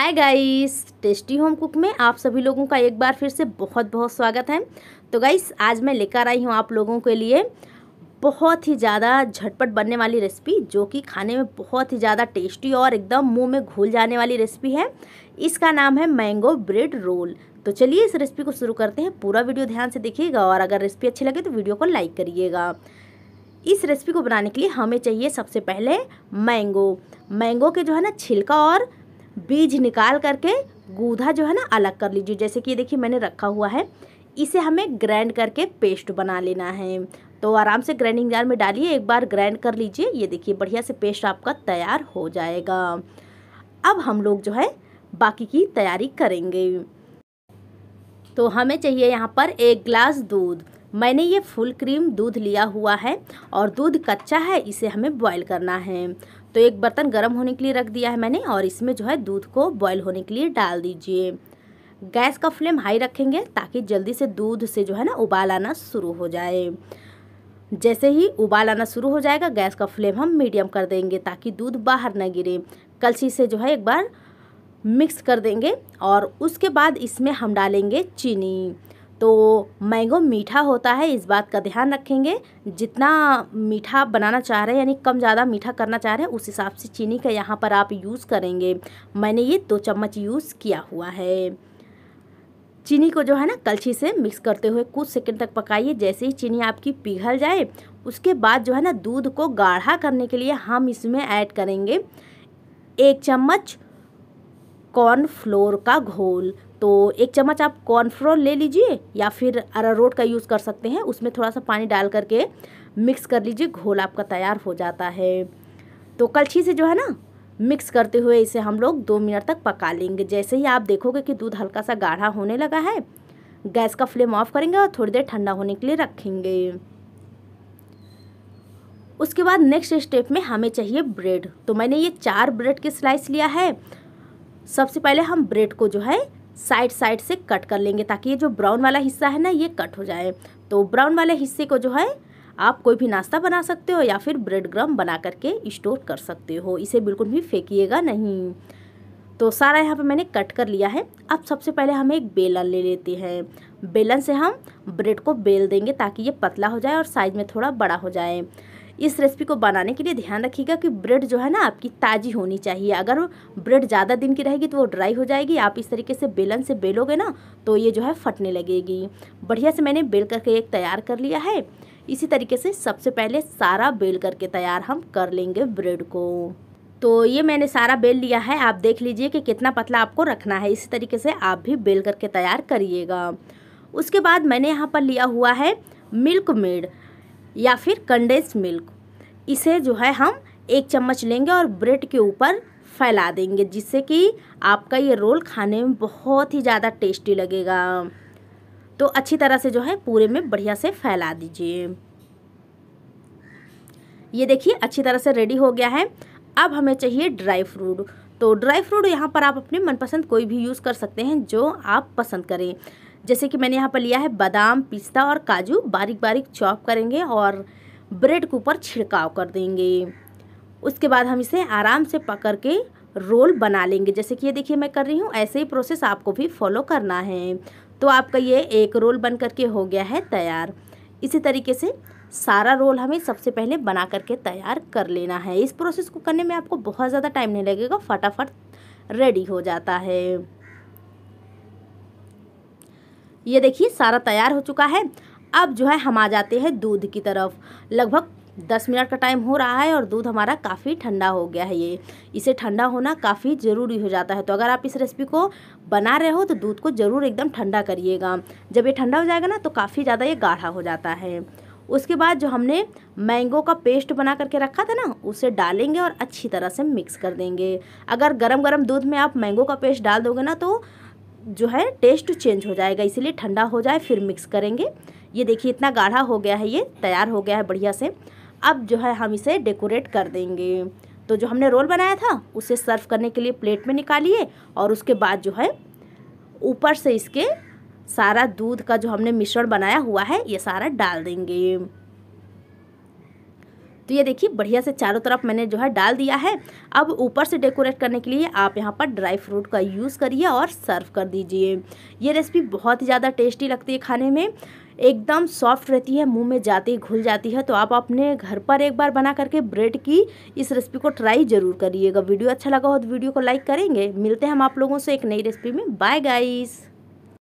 हाय guys tasty home cook में आप सभी लोगों का एक बार फिर से बहुत बहुत स्वागत है तो गाइस आज मैं लेकर आई हूँ आप लोगों के लिए बहुत ही ज़्यादा झटपट बनने वाली रेसिपी जो कि खाने में बहुत ही ज़्यादा टेस्टी और एकदम मुंह में घुल जाने वाली रेसिपी है इसका नाम है मैंगो ब्रेड रोल तो चलिए इस रेसिपी को शुरू करते हैं पूरा वीडियो ध्यान से देखिएगा और अगर रेसिपी अच्छी लगे तो वीडियो को लाइक करिएगा इस रेसिपी को बनाने के लिए हमें चाहिए सबसे पहले मैंगो मैंगो के जो है ना छिलका और बीज निकाल करके गूधा जो है ना अलग कर लीजिए जैसे कि देखिए मैंने रखा हुआ है इसे हमें ग्राइंड करके पेस्ट बना लेना है तो आराम से ग्राइंडिंग जार में डालिए एक बार ग्राइंड कर लीजिए ये देखिए बढ़िया से पेस्ट आपका तैयार हो जाएगा अब हम लोग जो है बाकी की तैयारी करेंगे तो हमें चाहिए यहाँ पर एक ग्लास दूध मैंने ये फुल क्रीम दूध लिया हुआ है और दूध कच्चा है इसे हमें बॉईल करना है तो एक बर्तन गर्म होने के लिए रख दिया है मैंने और इसमें जो है दूध को बॉयल होने के लिए डाल दीजिए गैस का फ्लेम हाई रखेंगे ताकि जल्दी से दूध से जो है ना उबाल आना शुरू हो जाए जैसे ही उबाल आना शुरू हो जाएगा गैस का फ्लेम हम मीडियम कर देंगे ताकि दूध बाहर ना गिरे कलछी से जो है एक बार मिक्स कर देंगे और उसके बाद इसमें हम डालेंगे चीनी तो मैंगो मीठा होता है इस बात का ध्यान रखेंगे जितना मीठा बनाना चाह रहे हैं यानी कम ज़्यादा मीठा करना चाह रहे हैं उस हिसाब से चीनी का यहाँ पर आप यूज़ करेंगे मैंने ये दो चम्मच यूज़ किया हुआ है चीनी को जो है ना कलछी से मिक्स करते हुए कुछ सेकंड तक पकाइए जैसे ही चीनी आपकी पिघल जाए उसके बाद जो है ना दूध को गाढ़ा करने के लिए हम इसमें ऐड करेंगे एक चम्मच कॉर्नफ्लोर का घोल तो एक चम्मच आप कॉर्नफ्लोर ले लीजिए या फिर अरारोट का यूज़ कर सकते हैं उसमें थोड़ा सा पानी डाल करके मिक्स कर लीजिए घोल आपका तैयार हो जाता है तो कलछी से जो है ना मिक्स करते हुए इसे हम लोग दो मिनट तक पका लेंगे जैसे ही आप देखोगे कि दूध हल्का सा गाढ़ा होने लगा है गैस का फ्लेम ऑफ करेंगे और थोड़ी देर ठंडा होने के लिए रखेंगे उसके बाद नेक्स्ट स्टेप में हमें चाहिए ब्रेड तो मैंने ये चार ब्रेड के स्लाइस लिया है सबसे पहले हम ब्रेड को जो है साइड साइड से कट कर लेंगे ताकि ये जो ब्राउन वाला हिस्सा है ना ये कट हो जाए तो ब्राउन वाले हिस्से को जो है आप कोई भी नाश्ता बना सकते हो या फिर ब्रेड ग्रम बना करके स्टोर कर सकते हो इसे बिल्कुल भी फेंकीेगा नहीं तो सारा यहाँ पे मैंने कट कर लिया है अब सबसे पहले हम एक बेलन ले लेते हैं बेलन से हम ब्रेड को बेल देंगे ताकि ये पतला हो जाए और साइज़ में थोड़ा बड़ा हो जाए इस रेसिपी को बनाने के लिए ध्यान रखिएगा कि ब्रेड जो है ना आपकी ताज़ी होनी चाहिए अगर ब्रेड ज़्यादा दिन की रहेगी तो वो ड्राई हो जाएगी आप इस तरीके से बेलन से बेलोगे ना तो ये जो है फटने लगेगी बढ़िया से मैंने बेल करके एक तैयार कर लिया है इसी तरीके से सबसे पहले सारा बेल करके तैयार हम कर लेंगे ब्रेड को तो ये मैंने सारा बेल लिया है आप देख लीजिए कि कितना पतला आपको रखना है इसी तरीके से आप भी बेल करके तैयार करिएगा उसके बाद मैंने यहाँ पर लिया हुआ है मिल्क मेड या फिर कंडेंस मिल्क इसे जो है हम एक चम्मच लेंगे और ब्रेड के ऊपर फैला देंगे जिससे कि आपका ये रोल खाने में बहुत ही ज़्यादा टेस्टी लगेगा तो अच्छी तरह से जो है पूरे में बढ़िया से फैला दीजिए ये देखिए अच्छी तरह से रेडी हो गया है अब हमें चाहिए ड्राई फ्रूट तो ड्राई फ्रूट यहाँ पर आप अपने मनपसंद कोई भी यूज़ कर सकते हैं जो आप पसंद करें जैसे कि मैंने यहाँ पर लिया है बादाम पिस्ता और काजू बारीक बारीक चॉप करेंगे और ब्रेड के ऊपर छिड़काव कर देंगे उसके बाद हम इसे आराम से पकड़ के रोल बना लेंगे जैसे कि ये देखिए मैं कर रही हूँ ऐसे ही प्रोसेस आपको भी फॉलो करना है तो आपका ये एक रोल बन करके हो गया है तैयार इसी तरीके से सारा रोल हमें सबसे पहले बना करके तैयार कर लेना है इस प्रोसेस को करने में आपको बहुत ज़्यादा टाइम नहीं लगेगा फटाफट रेडी हो जाता है ये देखिए सारा तैयार हो चुका है अब जो है हम आ जाते हैं दूध की तरफ लगभग दस मिनट का टाइम हो रहा है और दूध हमारा काफ़ी ठंडा हो गया है ये इसे ठंडा होना काफ़ी ज़रूरी हो जाता है तो अगर आप इस रेसिपी को बना रहे हो तो दूध को ज़रूर एकदम ठंडा करिएगा जब ये ठंडा हो जाएगा ना तो काफ़ी ज़्यादा ये गाढ़ा हो जाता है उसके बाद जो हमने मैंगो का पेस्ट बना करके रखा था ना उसे डालेंगे और अच्छी तरह से मिक्स कर देंगे अगर गरम गरम दूध में आप मैंगो का पेस्ट डाल दोगे ना तो जो है टेस्ट चेंज हो जाएगा इसीलिए ठंडा हो जाए फिर मिक्स करेंगे ये देखिए इतना गाढ़ा हो गया है ये तैयार हो गया है बढ़िया से अब जो है हम इसे डेकोरेट कर देंगे तो जो हमने रोल बनाया था उसे सर्व करने के लिए प्लेट में निकालिए और उसके बाद जो है ऊपर से इसके सारा दूध का जो हमने मिश्रण बनाया हुआ है ये सारा डाल देंगे तो ये देखिए बढ़िया से चारों तरफ मैंने जो है डाल दिया है अब ऊपर से डेकोरेट करने के लिए आप यहाँ पर ड्राई फ्रूट का यूज़ करिए और सर्व कर दीजिए ये रेसिपी बहुत ही ज़्यादा टेस्टी लगती है खाने में एकदम सॉफ्ट रहती है मुंह में जाते ही घुल जाती है तो आप अपने घर पर एक बार बना करके ब्रेड की इस रेसिपी को ट्राई ज़रूर करिएगा वीडियो अच्छा लगा हो तो वीडियो को लाइक करेंगे मिलते हैं हम आप लोगों से एक नई रेसिपी में बाय गाइस